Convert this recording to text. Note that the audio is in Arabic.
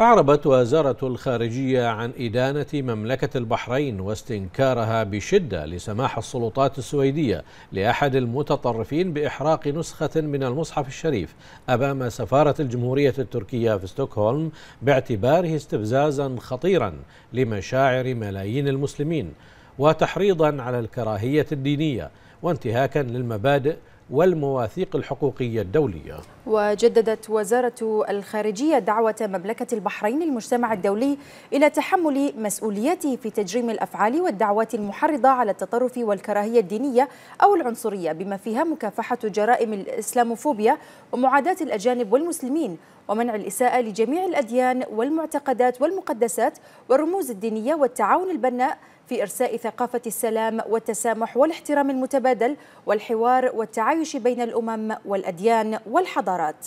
أعربت وزارة الخارجية عن إدانة مملكة البحرين واستنكارها بشدة لسماح السلطات السويدية لأحد المتطرفين بإحراق نسخة من المصحف الشريف أمام سفارة الجمهورية التركية في ستوكهولم باعتباره استفزازا خطيرا لمشاعر ملايين المسلمين وتحريضا على الكراهية الدينية وانتهاكا للمبادئ والمواثيق الحقوقية الدولية وجددت وزارة الخارجية دعوة مملكة البحرين للمجتمع الدولي إلى تحمل مسؤوليته في تجريم الأفعال والدعوات المحرضة على التطرف والكراهية الدينية أو العنصرية بما فيها مكافحة جرائم الإسلاموفوبيا ومعاداة الأجانب والمسلمين ومنع الإساءة لجميع الأديان والمعتقدات والمقدسات والرموز الدينية والتعاون البناء في إرساء ثقافة السلام والتسامح والاحترام المتبادل والحوار والتعايش بين الأمم والأديان والحضارات